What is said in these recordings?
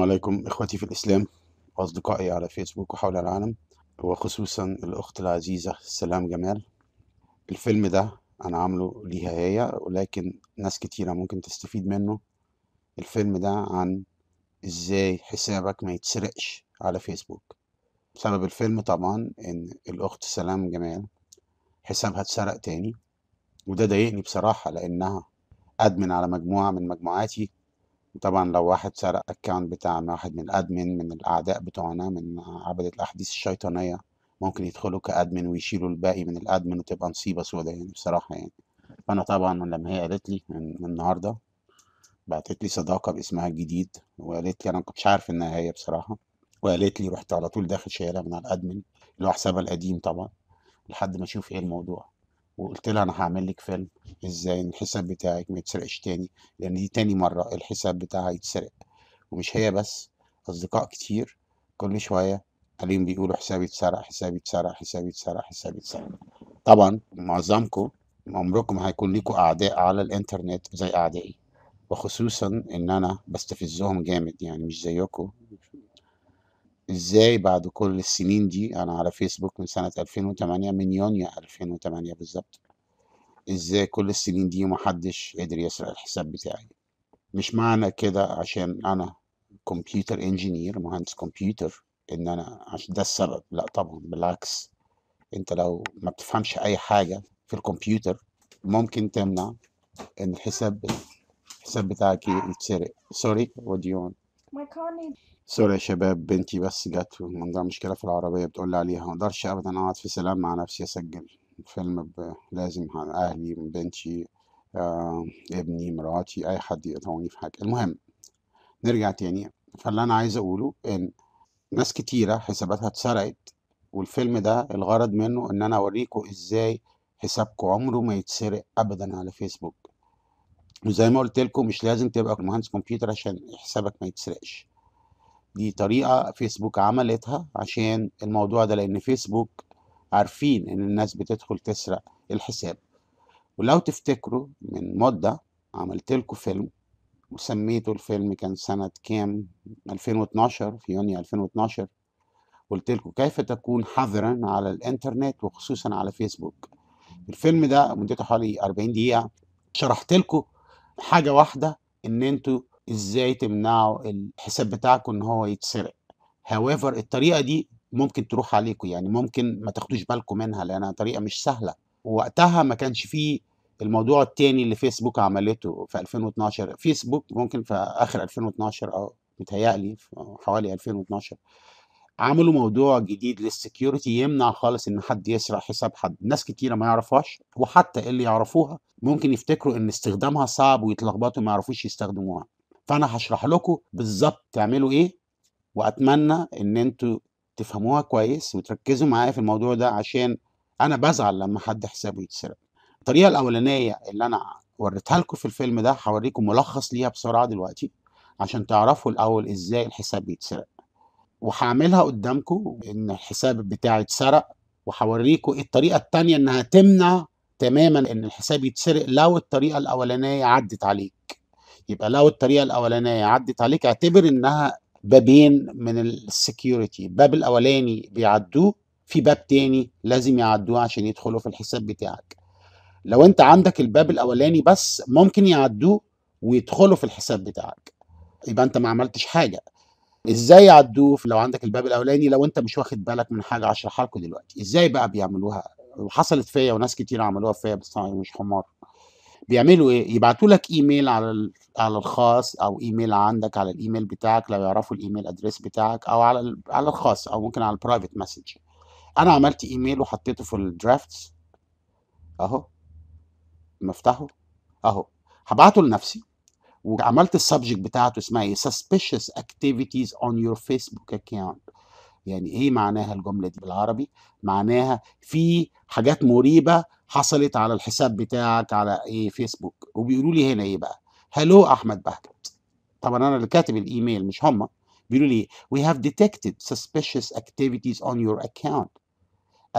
عليكم إخوتي في الإسلام وأصدقائي على فيسبوك وحول العالم وخصوصا الأخت العزيزة سلام جمال الفيلم ده أنا عامله ليها هي ولكن ناس كتيرة ممكن تستفيد منه الفيلم ده عن إزاي حسابك ما يتسرقش على فيسبوك سبب الفيلم طبعا إن الأخت سلام جمال حسابها اتسرق تاني وده ضايقني بصراحة لأنها أدمن على مجموعة من مجموعاتي طبعا لو واحد سرق اكونت بتاع واحد من الادمن من الاعداء بتوعنا من عبدة الاحاديث الشيطانيه ممكن يدخلوا كادمن ويشيلوا الباقي من الادمن وتبقى نصيبه سوداء يعني بصراحه يعني فانا طبعا لما هي قالت لي من النهارده بعتت لي صداقه باسمها الجديد وقالت لي انا ما كنتش عارف انها هي بصراحه وقالت لي رحت على طول داخل شايلها من الادمن اللي هو حسابها القديم طبعا لحد ما اشوف ايه الموضوع وقلت لها انا هعمل لك فيلم ازاي الحساب بتاعك ما يتسرقش تاني لان دي تاني مرة الحساب بتاعها يتسرق ومش هي بس اصدقاء كتير كل شوية عليهم بيقولوا حسابي اتسرق حسابي اتسرق حسابي اتسرق حسابي اتسرق طبعا معظمكم عمركم هيكون لكم اعداء على الانترنت زي اعدائي وخصوصا ان انا بستفزهم جامد يعني مش زيكم ازاي بعد كل السنين دي انا على فيسبوك من سنة 2008 من يونيو 2008 بالظبط ازاي كل السنين دي محدش قدر يسرق الحساب بتاعي مش معنى كده عشان انا كمبيوتر انجينير مهندس كمبيوتر ان انا عشان ده السبب لا طبعا بالعكس انت لو ما بتفهمش اي حاجه في الكمبيوتر ممكن تمنع ان الحساب الحساب بتاعك يتسرق سوري وديون سوري يا شباب بنتي بس جت وعندها مشكله في العربيه بتقول لي عليها ما اقدرش ابدا اقعد في سلام مع نفسي اسجل الفيلم لازم عن أهلي بنتي آه ابني مراتي أي حد يقطعوني في حاجة المهم نرجع تاني فاللي أنا عايز أقوله إن ناس كتيرة حساباتها اتسرقت والفيلم ده الغرض منه إن أنا أوريكم إزاي حسابكم عمره ما يتسرق أبدا على فيسبوك وزي ما قلت لكم مش لازم تبقى مهندس كمبيوتر عشان حسابك ما يتسرقش دي طريقة فيسبوك عملتها عشان الموضوع ده لأن فيسبوك عارفين ان الناس بتدخل تسرق الحساب ولو تفتكروا من مدة عملت لكم فيلم وسميته الفيلم كان سنة كام 2012 في يونيو 2012 قلت لكم كيف تكون حذرا على الانترنت وخصوصا على فيسبوك الفيلم ده مدته حوالي 40 دقيقة شرحت لكم حاجة واحدة ان انتوا ازاي تمنعوا الحساب بتاعكم ان هو يتسرق هاويفر الطريقة دي ممكن تروح عليكم يعني ممكن ما تاخدوش بالكم منها لانها طريقه مش سهله وقتها ما كانش فيه الموضوع التاني اللي فيسبوك عملته في 2012 فيسبوك ممكن في اخر 2012 او متهيألي حوالي 2012 عملوا موضوع جديد للسكيورتي يمنع خالص ان حد يسرق حساب حد ناس كتيره ما يعرفهاش وحتى اللي يعرفوها ممكن يفتكروا ان استخدامها صعب ويتلخبطوا ما يعرفوش يستخدموها فانا هشرح لكم بالظبط تعملوا ايه واتمنى ان انتوا تفهموها كويس وتركزوا معايا في الموضوع ده عشان انا بزعل لما حد حسابه يتسرق الطريقه الاولانيه اللي انا وريتها لكم في الفيلم ده هوريكم ملخص ليها بسرعه دلوقتي عشان تعرفوا الاول ازاي الحساب بيتسرق وهعملها قدامكم ان الحساب بتاعي اتسرق وهوريكم ايه الطريقه الثانيه انها تمنع تماما ان الحساب يتسرق لو الطريقه الاولانيه عدت عليك يبقى لو الطريقه الاولانيه عدت عليك اعتبر انها بابين من السكيورتي الباب الاولاني بيعدوه في باب تاني لازم يعدوه عشان يدخلوا في الحساب بتاعك لو انت عندك الباب الاولاني بس ممكن يعدوه ويدخلوا في الحساب بتاعك يبقى انت ما عملتش حاجه ازاي يعدوه لو عندك الباب الاولاني لو انت مش واخد بالك من حاجه عشر لكم دلوقتي ازاي بقى بيعملوها وحصلت فيا وناس كتير عملوها فيا بس مش حمار بيعملوا ايه يبعتوا لك ايميل على على الخاص او ايميل عندك على الايميل بتاعك لو يعرفوا الايميل ادريس بتاعك او على على الخاص او ممكن على البرايفت مسج انا عملت ايميل وحطيته في الدرافتس اهو مفتاحه اهو هبعته لنفسي وعملت السبجكت بتاعته اسمها ايه suspicious activities on your Facebook account يعني ايه معناها الجمله دي بالعربي معناها في حاجات مريبه حصلت على الحساب بتاعك على ايه فيسبوك وبيقولوا لي هنا ايه بقى هلو احمد بهجت طبعا انا اللي كاتب الايميل مش هم بيقولوا لي we have detected suspicious activities on your account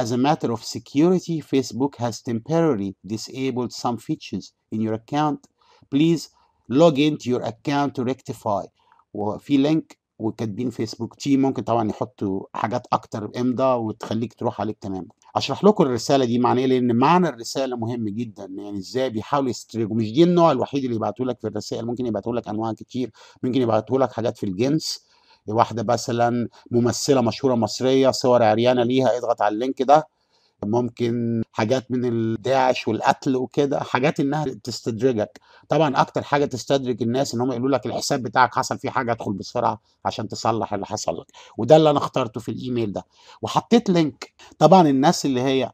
As a matter of security, Facebook has temporarily disabled some features in your account. Please log into your account to rectify. وفي لينك وكاتبين فيسبوك تيم ممكن طبعا يحطوا حاجات اكتر امضى وتخليك تروح عليك تماما اشرح لكم الرساله دي معنى ايه لان معنى الرساله مهم جدا يعني ازاي بيحاولوا يسترجوا مش دي النوع الوحيد اللي يبعتوا لك في الرسائل ممكن يبعتوا لك انواع كتير ممكن يبعتوا لك حاجات في الجنس واحده مثلا ممثله مشهوره مصريه صور عريانه ليها اضغط على اللينك ده ممكن حاجات من الداعش والقتل وكده حاجات انها تستدرجك طبعا اكتر حاجه تستدرج الناس ان هم يقولوا لك الحساب بتاعك حصل فيه حاجه ادخل بسرعه عشان تصلح اللي حصل لك وده اللي انا اخترته في الايميل ده وحطيت لينك طبعا الناس اللي هي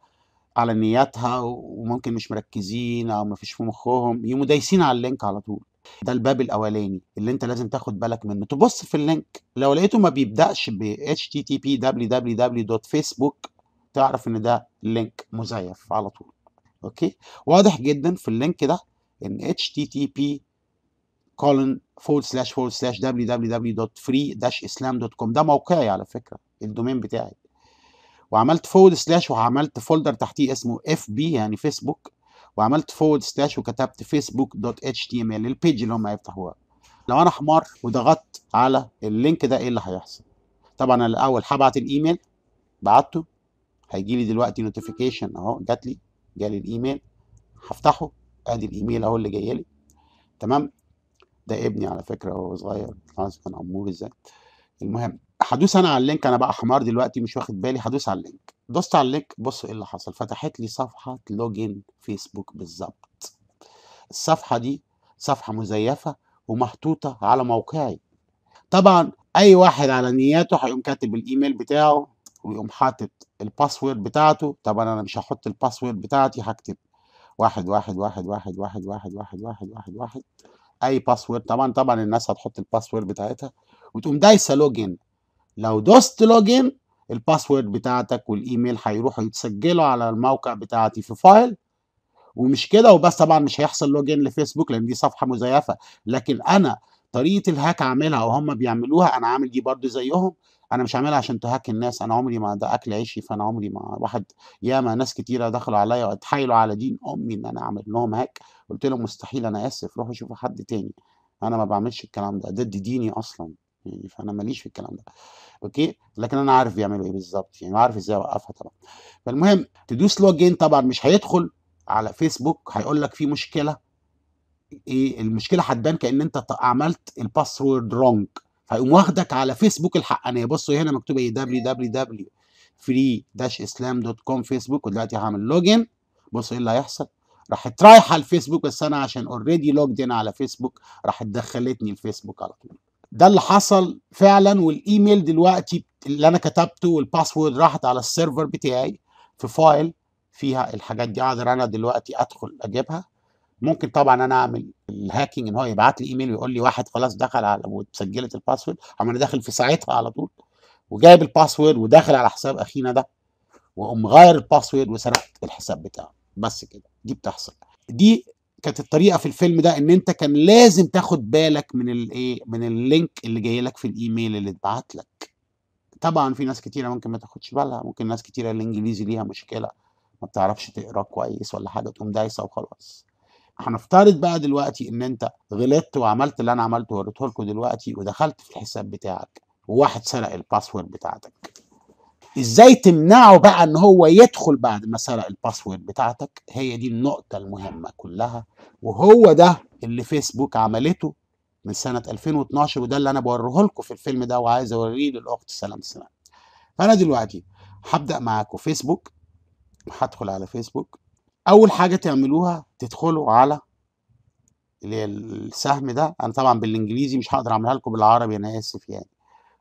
على نياتها وممكن مش مركزين او مفيش في مخهم يقوموا دايسين على اللينك على طول ده الباب الاولاني اللي انت لازم تاخد بالك منه تبص في اللينك لو لقيته ما بيبداش ب http www.facebook تعرف ان ده لينك مزيف على طول اوكي واضح جدا في اللينك ده ان http دبليو دوت فري داش اسلام دوت islamcom ده موقعي على فكرة الدومين بتاعي وعملت فولد سلاش وعملت فولدر تحتيه اسمه اف بي يعني فيسبوك وعملت فولد سلاش وكتبت فيسبوك دوت اتش تي ام ال البيج اللي هم هيفتحوها لو انا حمار وضغطت على اللينك ده ايه اللي هيحصل طبعا انا الاول هبعت الايميل بعته هيجي لي دلوقتي نوتيفيكيشن اهو جات لي جالي الايميل هفتحه ادي الايميل اهو اللي جاي لي تمام ده ابني على فكره وهو صغير كان امور ازاي المهم هدوس انا على اللينك انا بقى حمار دلوقتي مش واخد بالي هدوس على اللينك دوست على اللينك بصوا ايه اللي حصل فتحت لي صفحه لوجن فيسبوك بالظبط الصفحه دي صفحه مزيفه ومحطوطه على موقعي طبعا اي واحد على نياته هيقوم كاتب الايميل بتاعه ويقوم حاطط الباسورد بتاعته طب انا مش هحط الباسورد بتاعتي هكتب واحد واحد واحد واحد واحد واحد واحد واحد واحد واحد اي باسورد طبعا طبعا الناس هتحط الباسورد بتاعتها وتقوم دايسه لوجن لو دوست لوجن الباسورد بتاعتك والايميل هيروحوا يتسجلوا على الموقع بتاعتي في فايل ومش كده وبس طبعا مش هيحصل لوجن لفيسبوك لان دي صفحه مزيفه لكن انا طريقه الهاك عاملها وهم بيعملوها انا عامل دي برضو زيهم انا مش عاملها عشان تهاك الناس انا عمري ما ده اكل عيشي فانا عمري ما واحد ياما ناس كتيره دخلوا عليا واتحايلوا على دين امي ان انا اعمل لهم هاك قلت لهم مستحيل انا اسف روحوا شوفوا حد تاني انا ما بعملش الكلام ده ضد ديني اصلا يعني فانا ماليش في الكلام ده اوكي لكن انا عارف بيعملوا ايه بالظبط يعني عارف ازاي اوقفها طبعا فالمهم تدوس لوجين طبعا مش هيدخل على فيسبوك هيقول لك في مشكله ايه المشكله هتبان كان انت عملت الباسورد رونج فيقوم واخدك على فيسبوك الحقانيه بصوا هنا مكتوب ايه www.free-islam.com فيسبوك ودلوقتي هعمل لوجن بصوا ايه اللي هيحصل راحت رايحه الفيسبوك بس انا عشان اوريدي لوجد ان على فيسبوك راحت دخلتني الفيسبوك على طول ده اللي حصل فعلا والايميل دلوقتي اللي انا كتبته والباسورد راحت على السيرفر بتاعي في فايل فيها الحاجات دي اقدر انا دلوقتي ادخل اجيبها ممكن طبعا انا اعمل الهاكينج ان هو يبعت لي ايميل ويقول لي واحد خلاص دخل على وسجلت الباسورد اقوم انا داخل في ساعتها على طول وجايب الباسورد وداخل على حساب اخينا ده واقوم غير الباسورد وسرقت الحساب بتاعه بس كده دي بتحصل دي كانت الطريقه في الفيلم ده ان انت كان لازم تاخد بالك من الايه من اللينك اللي جاي لك في الايميل اللي اتبعت لك طبعا في ناس كتيره ممكن ما تاخدش بالها ممكن ناس كتيره الانجليزي ليها مشكله ما بتعرفش تقرا كويس ولا حاجه تقوم دايسه وخلاص هنفترض بقى دلوقتي ان انت غلطت وعملت اللي انا عملته وريته لكم دلوقتي ودخلت في الحساب بتاعك وواحد سرق الباسورد بتاعتك ازاي تمنعه بقى ان هو يدخل بعد ما سرق الباسورد بتاعتك هي دي النقطة المهمة كلها وهو ده اللي فيسبوك عملته من سنة 2012 وده اللي انا بوريه لكم في الفيلم ده وعايز اوريه للاخت سلام سلام فانا دلوقتي هبدأ معاكم فيسبوك هدخل على فيسبوك اول حاجه تعملوها تدخلوا على اللي هي السهم ده انا طبعا بالانجليزي مش هقدر اعملها لكم بالعربي انا اسف يعني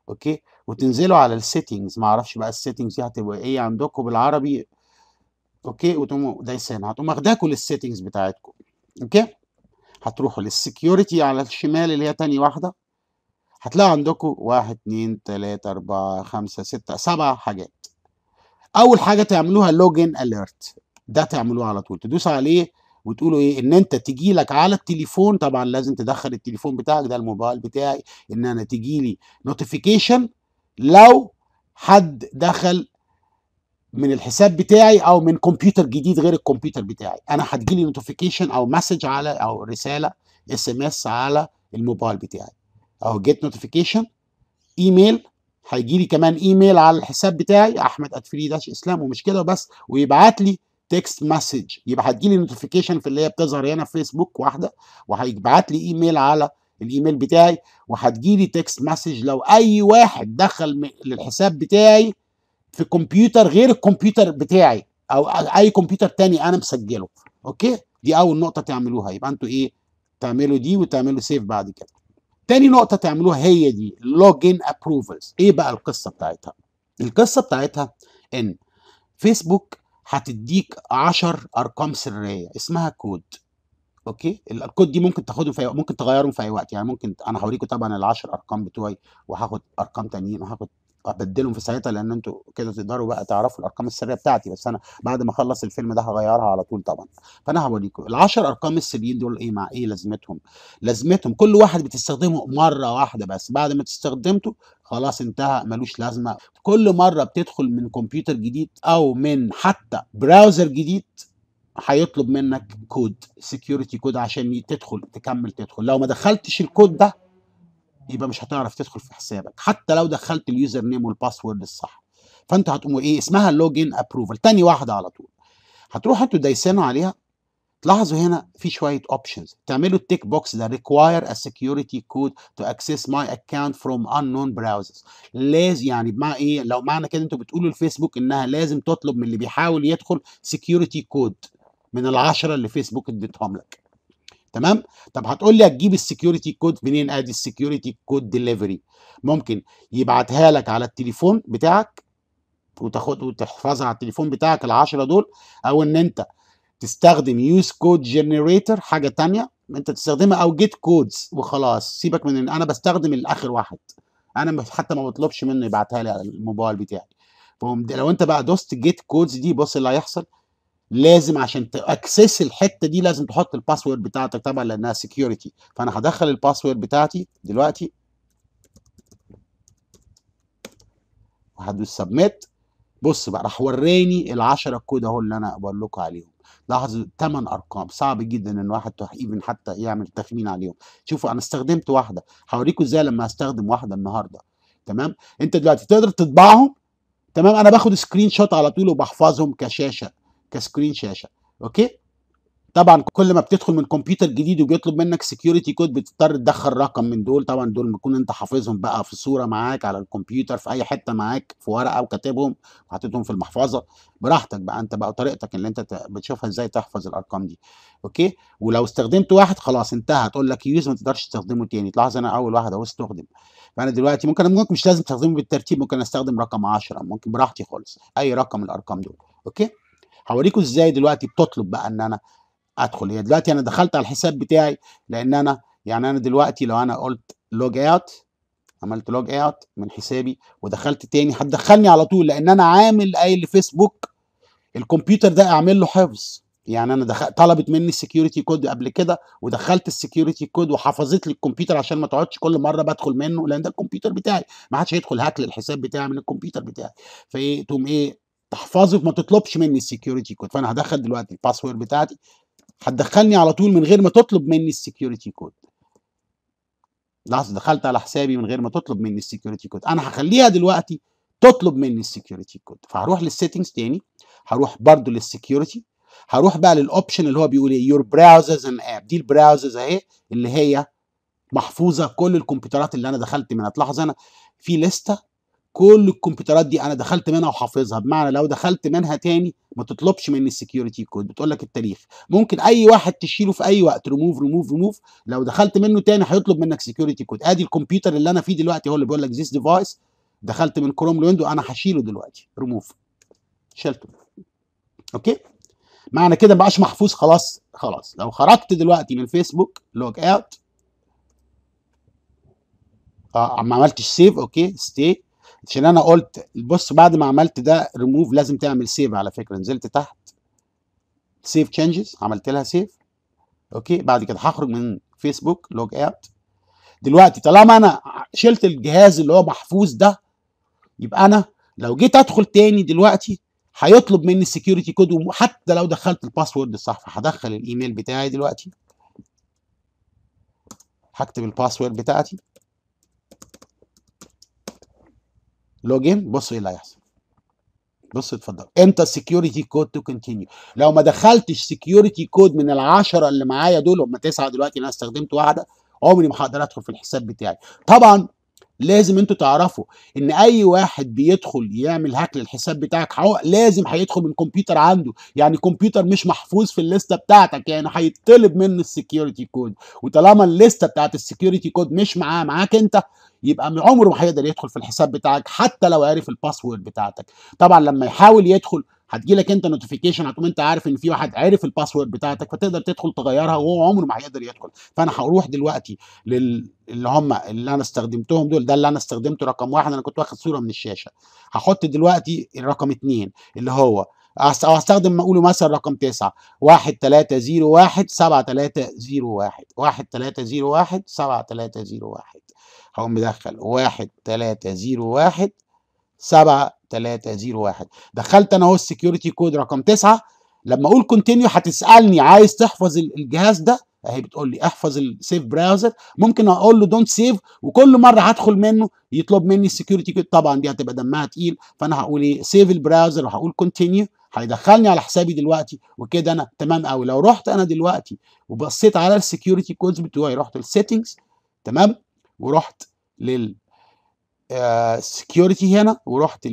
اوكي وتنزلوا على السيتنجز ما اعرفش بقى السيتنجز دي هتبقى ايه عندكم بالعربي اوكي وتقوموا دايسين هتقوم واخداكوا للسيتنجز بتاعتكم اوكي هتروحوا للسكيورتي على الشمال اللي هي تاني واحده هتلاقوا عندكم واحد اتنين تلاته اربعه خمسه سته سبعه حاجات اول حاجه تعملوها لوجن اليرت ده تعملوه على طول تدوس عليه وتقولوا ايه ان انت تجي لك على التليفون طبعا لازم تدخل التليفون بتاعك ده الموبايل بتاعي ان انا تجي لي نوتيفيكيشن لو حد دخل من الحساب بتاعي او من كمبيوتر جديد غير الكمبيوتر بتاعي انا هتجي لي نوتيفيكيشن او مسج على او رساله اس ام اس على الموبايل بتاعي او جيت نوتيفيكيشن ايميل هيجي لي كمان ايميل على الحساب بتاعي احمد اسلام ومش كده بس ويبعت لي تكست مسج يبقى هتجيلي نوتيفيكيشن في اللي هي بتظهر هنا في فيسبوك واحده وهيبعت لي ايميل على الايميل بتاعي وهتجيلي تكست مسج لو اي واحد دخل للحساب بتاعي في كمبيوتر غير الكمبيوتر بتاعي او اي كمبيوتر تاني انا مسجله اوكي دي اول نقطه تعملوها يبقى انتوا ايه تعملوا دي وتعملوا سيف بعد كده تاني نقطه تعملوها هي دي لوجن ابروفلز ايه بقى القصه بتاعتها القصه بتاعتها ان فيسبوك هتديك 10 ارقام سريه اسمها كود اوكي الكود دي ممكن تاخدهم في ممكن تغيرهم في اي وقت يعني ممكن انا هوريكم طبعا ال10 ارقام بتوعي وهاخد ارقام تانيين وهاخد ابدلهم في ساعتها لان انتوا كده تقدروا بقى تعرفوا الارقام السريه بتاعتي بس انا بعد ما اخلص الفيلم ده هغيرها على طول طبعا فانا هوريكم ال10 ارقام السريين دول ايه مع ايه لازمتهم لازمتهم كل واحد بتستخدمه مره واحده بس بعد ما تستخدمته خلاص انتهى ملوش لازمه كل مره بتدخل من كمبيوتر جديد او من حتى براوزر جديد هيطلب منك كود سكيورتي كود عشان تدخل تكمل تدخل لو ما دخلتش الكود ده يبقى مش هتعرف تدخل في حسابك حتى لو دخلت اليوزر نيم والباسورد الصح فانت هتقوم ايه اسمها اللوجين ابروفل تاني واحده على طول هتروح انتوا دايسين عليها تلاحظوا هنا في شويه اوبشنز تعملوا التيك بوكس ده require a security code to access my account from unknown browsers لازم يعني بمعنى ايه لو معنى كده انتوا بتقولوا الفيسبوك انها لازم تطلب من اللي بيحاول يدخل security code من العشره اللي فيسبوك اديتهم لك تمام طب هتقول لي هتجيب السكيورتي كود منين ادي السكيورتي كود ديليفري ممكن يبعتها لك على التليفون بتاعك وتاخد وتحفظها على التليفون بتاعك العشرة دول او ان انت تستخدم يوز كود جنريتر حاجه ثانيه انت تستخدمها او جيت كودز وخلاص سيبك من إن انا بستخدم الاخر واحد انا حتى ما بطلبش منه يبعتها لي على الموبايل بتاعي لو انت بقى دوست جيت كودز دي بص اللي هيحصل لازم عشان تاكسس الحته دي لازم تحط الباسورد بتاعتك طبعا لانها سكيورتي فانا هدخل الباسورد بتاعتي دلوقتي وهدوس سبميت بص بقى راح وراني ال 10 كود اهو اللي انا بقول لكم عليهم لاحظوا ثمان ارقام صعب جدا ان واحد ايفن حتى يعمل تخمين عليهم شوفوا انا استخدمت واحده هوريكم ازاي لما استخدم واحده النهارده تمام انت دلوقتي تقدر تطبعهم تمام انا باخد سكرين شوت على طول وبحفظهم كشاشه كسكرين شاشه اوكي طبعا كل ما بتدخل من كمبيوتر جديد وبيطلب منك سكيورتي كود بتضطر تدخل رقم من دول طبعا دول بتكون انت حافظهم بقى في صوره معاك على الكمبيوتر في اي حته معاك في ورقه وكاتبهم وحاططهم في المحفظه براحتك بقى انت بقى طريقتك اللي انت بتشوفها ازاي تحفظ الارقام دي اوكي ولو استخدمت واحد خلاص انتهى تقول لك يوز ما تقدرش تستخدمه تاني تلاحظ انا اول واحد اهو استخدم فانا دلوقتي ممكن ممكن مش لازم تستخدمه بالترتيب ممكن استخدم رقم 10 ممكن براحتي خالص اي رقم من الارقام دول اوكي هوريكم ازاي دلوقتي بتطلب بقى ان انا ادخل هي دلوقتي انا دخلت على الحساب بتاعي لان انا يعني انا دلوقتي لو انا قلت لوج اوت عملت لوج اوت من حسابي ودخلت تاني هتدخلني على طول لان انا عامل اي لفيسبوك الكمبيوتر ده اعمل له حفظ يعني انا دخل طلبت مني السكيورتي كود قبل كده ودخلت السكيورتي كود وحفظت لي الكمبيوتر عشان ما تقعدش كل مره بدخل منه لان ده الكمبيوتر بتاعي ما حدش هيدخل هاك للحساب بتاعي من الكمبيوتر بتاعي فايه تقوم ايه تحفظه ما تطلبش مني السكيورتي كود فانا هدخل دلوقتي الباسورد بتاعتي هتدخلني على طول من غير ما تطلب مني السكيورتي كود لحظه دخلت على حسابي من غير ما تطلب مني السكيورتي كود انا هخليها دلوقتي تطلب مني السكيورتي كود فهروح للسيتنجز تاني هروح برضو للسكيورتي هروح بقى للاوبشن اللي هو بيقول ايه يور براوزرز ان اب دي البراوزرز اهي اللي هي محفوظه كل الكمبيوترات اللي انا دخلت منها تلاحظ انا في لسته كل الكمبيوترات دي انا دخلت منها وحافظها بمعنى لو دخلت منها تاني ما تطلبش مني السكيورتي كود بتقول لك التاريخ ممكن اي واحد تشيله في اي وقت ريموف ريموف ريموف لو دخلت منه تاني هيطلب منك سكيورتي كود ادي الكمبيوتر اللي انا فيه دلوقتي هو اللي بيقول لك ذيس ديفايس دخلت من كروم لويندو انا هشيله دلوقتي ريموف شلته اوكي معنى كده بقاش محفوظ خلاص خلاص لو خرجت دلوقتي من فيسبوك لوج اوت اه ما عملتش سيف اوكي ستي عشان انا قلت بص بعد ما عملت ده ريموف لازم تعمل سيف على فكره نزلت تحت سيف تشينجز عملت لها سيف اوكي بعد كده هخرج من فيسبوك لوج اوت دلوقتي طالما انا شلت الجهاز اللي هو محفوظ ده يبقى انا لو جيت ادخل تاني دلوقتي هيطلب مني السكيورتي كود وحتى لو دخلت الباسورد الصح فهدخل الايميل بتاعي دلوقتي هكتب الباسورد بتاعتي لوجن بص ايه اللي هيحصل بص اتفضل انت السكيورتي كود تو كونتينيو لو ما دخلتش سكيورتي كود من العشره اللي معايا دول هم تسعه دلوقتي انا استخدمت واحده عمري ما هقدر ادخل في الحساب بتاعي طبعا لازم انتوا تعرفوا ان اي واحد بيدخل يعمل هاك للحساب بتاعك لازم هيدخل من كمبيوتر عنده يعني كمبيوتر مش محفوظ في الليسته بتاعتك يعني هيطلب منه السكيورتي كود وطالما الليسته بتاعت السكيورتي كود مش معاه معاك انت يبقى عمره ما هيقدر يدخل في الحساب بتاعك حتى لو عرف الباسورد بتاعتك طبعا لما يحاول يدخل هتجيلك انت نوتيفيكيشن هتقوم انت عارف ان في واحد عرف الباسورد بتاعتك فتقدر تدخل تغيرها وهو عمره ما هيقدر يدخل فانا هروح دلوقتي لل اللي هم اللي انا استخدمتهم دول ده اللي انا استخدمته رقم واحد انا كنت واخد صوره من الشاشه هحط دلوقتي الرقم اثنين اللي هو او هستخدم ما اقوله مثلا رقم تسعة واحد تلاتة زيرو واحد سبعة تلاتة زيرو واحد واحد تلاتة زيرو واحد سبعة تلاتة زيرو واحد هقوم مدخل واحد تلاتة زيرو واحد سبعة 301 دخلت انا اهو السكيورتي كود رقم 9 لما اقول كونتينيو هتسالني عايز تحفظ الجهاز ده اهي بتقول لي احفظ السيف براوزر ممكن اقول له دونت سيف وكل مره هدخل منه يطلب مني السكيورتي كود طبعا دي هتبقى دمها تقيل فانا هقول ايه سيف البراوزر وهقول كونتينيو هيدخلني على حسابي دلوقتي وكده انا تمام قوي لو رحت انا دلوقتي وبصيت على السكيورتي كودز بتوعي رحت للسيتنجز تمام ورحت لل السكيورتي آه، هنا ورحت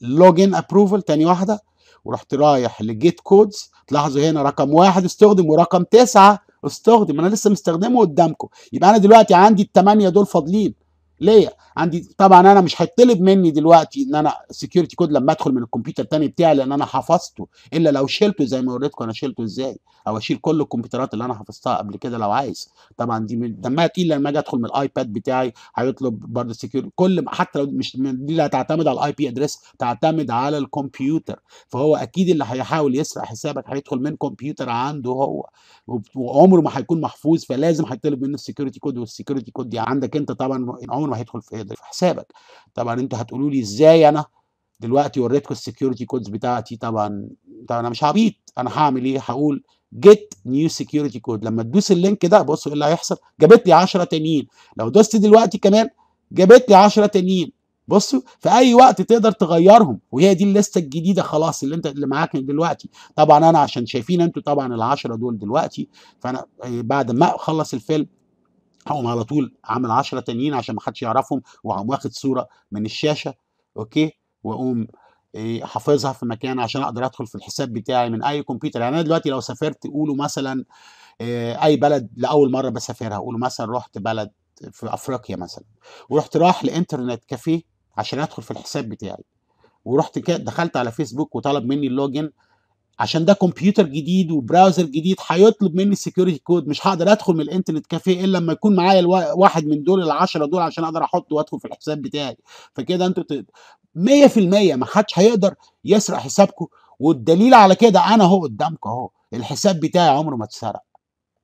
لللوجن ابروفل تاني واحده ورحت رايح لجيت كودز تلاحظوا هنا رقم واحد استخدم ورقم تسعه استخدم انا لسه مستخدمه قدامكم يبقى انا دلوقتي عندي الثمانيه دول فاضلين ليا عندي طبعا انا مش هيطلب مني دلوقتي ان انا سكيورتي كود لما ادخل من الكمبيوتر الثاني بتاعي لان انا حفظته الا لو شلته زي ما وريتكم انا شلته ازاي او اشيل كل الكمبيوترات اللي انا حفظتها قبل كده لو عايز طبعا دي من دمها تقيل لما اجي ادخل من الايباد بتاعي هيطلب برضه سكيورتي كل حتى لو مش دي لا تعتمد على الاي بي ادريس تعتمد على الكمبيوتر فهو اكيد اللي هيحاول يسرق حسابك هيدخل من كمبيوتر عنده هو وعمره ما هيكون محفوظ فلازم هيطلب منه السكيورتي كود والسكيورتي كود دي عندك انت طبعا عمر ما هيدخل في حسابك طبعا انتوا هتقولوا لي ازاي انا دلوقتي وريتكم السكيورتي كودز بتاعتي طبعا طبعا انا مش عبيط انا هعمل ايه هقول جيت نيو سكيورتي كود لما تدوس اللينك ده بصوا ايه اللي هيحصل جابت لي 10 تانيين لو دوست دلوقتي كمان جابت لي 10 تانيين بصوا في اي وقت تقدر تغيرهم وهي دي الليسته الجديده خلاص اللي انت اللي معاك دلوقتي طبعا انا عشان شايفين انتوا طبعا ال10 دول دلوقتي فانا إيه، بعد ما اخلص الفيلم هقوم على طول عامل 10 تانيين عشان ما حدش يعرفهم واقوم واخد صوره من الشاشه اوكي واقوم آه، حافظها في مكان عشان اقدر ادخل في الحساب بتاعي من اي كمبيوتر يعني انا دلوقتي لو سافرت قولوا مثلا آه، اي بلد لاول مره بسافرها قولوا مثلا رحت بلد في افريقيا مثلا ورحت راح لانترنت كافيه عشان ادخل في الحساب بتاعي ورحت دخلت على فيسبوك وطلب مني اللوجن عشان ده كمبيوتر جديد وبراوزر جديد هيطلب مني السكيورتي كود مش هقدر ادخل من الانترنت كافيه الا لما يكون معايا واحد من دول العشرة دول عشان اقدر احطه وادخل في الحساب بتاعي فكده انتوا ت... 100% ما حدش هيقدر يسرق حسابكم والدليل على كده انا اهو قدامكم اهو الحساب بتاعي عمره ما اتسرق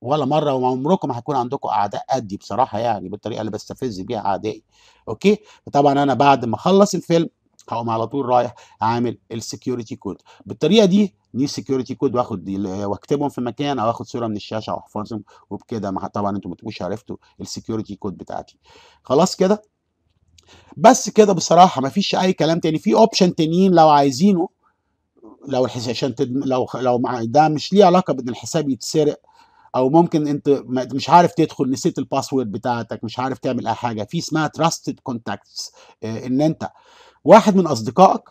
ولا مره وعمركم هيكون عندكم اعداء قدي بصراحه يعني بالطريقه اللي بستفز بيها اعدائي اوكي طبعا انا بعد ما اخلص الفيلم هقوم على طول رايح عامل السكيورتي كود بالطريقه دي دي سكيورتي كود واخد واكتبهم في مكان او اخد صوره من الشاشه واحفظهم وبكده طبعا انتم ما تبقوش عرفتوا السكيورتي كود بتاعتي خلاص كده بس كده بصراحه ما فيش اي كلام تاني في اوبشن تانيين لو عايزينه لو الحساب عشان تد... لو لو مع... ده مش ليه علاقه بان الحساب يتسرق او ممكن انت مش عارف تدخل نسيت الباسورد بتاعتك مش عارف تعمل اي حاجه في اسمها تراستد آه، كونتاكتس ان انت واحد من اصدقائك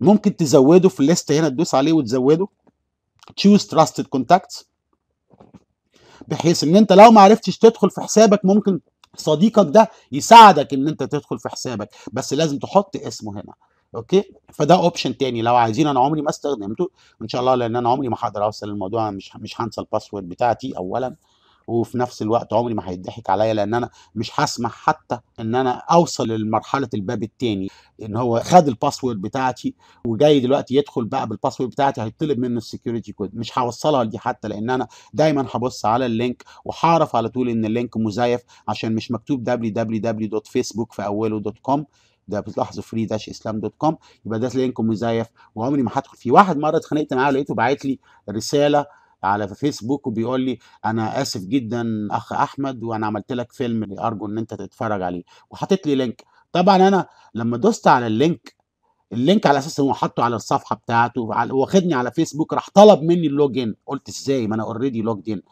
ممكن تزوده في الليست هنا تدوس عليه وتزوده تشوز تراستد كونتاكتس بحيث ان انت لو ما عرفتش تدخل في حسابك ممكن صديقك ده يساعدك ان انت تدخل في حسابك بس لازم تحط اسمه هنا اوكي فده اوبشن تاني لو عايزين انا عمري ما استخدمته ان شاء الله لان انا عمري ما هقدر اوصل للموضوع مش مش هنسى الباسورد بتاعتي اولا وفي نفس الوقت عمري ما هيضحك عليا لان انا مش هسمح حتى ان انا اوصل لمرحله الباب الثاني ان هو خد الباسورد بتاعتي وجاي دلوقتي يدخل بقى بالباسورد بتاعتي هيطلب منه السكيورتي كود مش هوصلها لدي حتى لان انا دايما هبص على اللينك وهعرف على طول ان اللينك مزيف عشان مش مكتوب www.facebook في اوله دوت كوم ده بتلاحظوا فري داش اسلام دوت كوم يبقى ده لينك مزيف وعمري ما هدخل فيه واحد مره اتخانقت معاه لقيته باعت لي رساله على فيسبوك وبيقول لي انا اسف جدا اخ احمد وانا عملت لك فيلم ارجو ان انت تتفرج عليه وحاطط لي لينك طبعا انا لما دوست على اللينك اللينك على اساس ان هو حاطه على الصفحه بتاعته واخدني على فيسبوك راح طلب مني اللوجن قلت ازاي ما انا اوريدي لوجد ان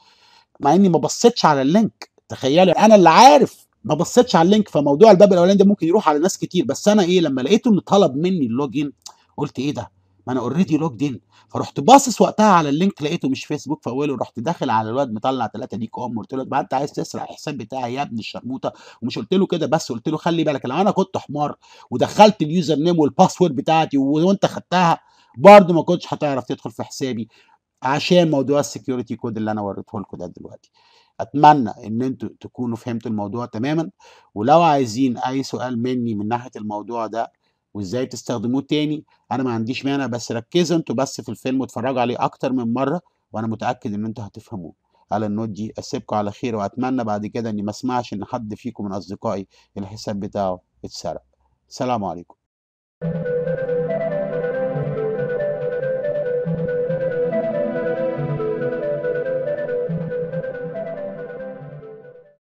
مع اني ما بصيتش على اللينك تخيلوا انا اللي عارف ما بصيتش على اللينك فموضوع الباب الاولاني ده ممكن يروح على ناس كتير بس انا ايه لما لقيته انه طلب مني اللوجن قلت ايه ده ما انا اوريدي لوجد ان فرحت باصص وقتها على اللينك لقيته مش فيسبوك فاوله رحت داخل على الواد مطلع ثلاثه ليك ام قلت له بقى انت عايز تسرق الحساب بتاعي يا ابن الشرموطه ومش قلت له كده بس قلت له خلي بالك لو انا كنت حمار ودخلت اليوزر نيم والباسورد بتاعتي وانت خدتها برضه ما كنتش هتعرف تدخل في حسابي عشان موضوع السكيورتي كود اللي انا وريته لكم ده دلوقتي اتمنى ان انتوا تكونوا فهمتوا الموضوع تماما ولو عايزين اي سؤال مني من ناحيه الموضوع ده وازاي تستخدموه تاني انا ما عنديش مانع بس ركزوا انتوا بس في الفيلم واتفرجوا عليه اكتر من مره وانا متاكد ان انتوا هتفهموه على النوت دي اسيبكم على خير واتمنى بعد كده اني ما اسمعش ان حد فيكم من اصدقائي الحساب بتاعه اتسرق سلام عليكم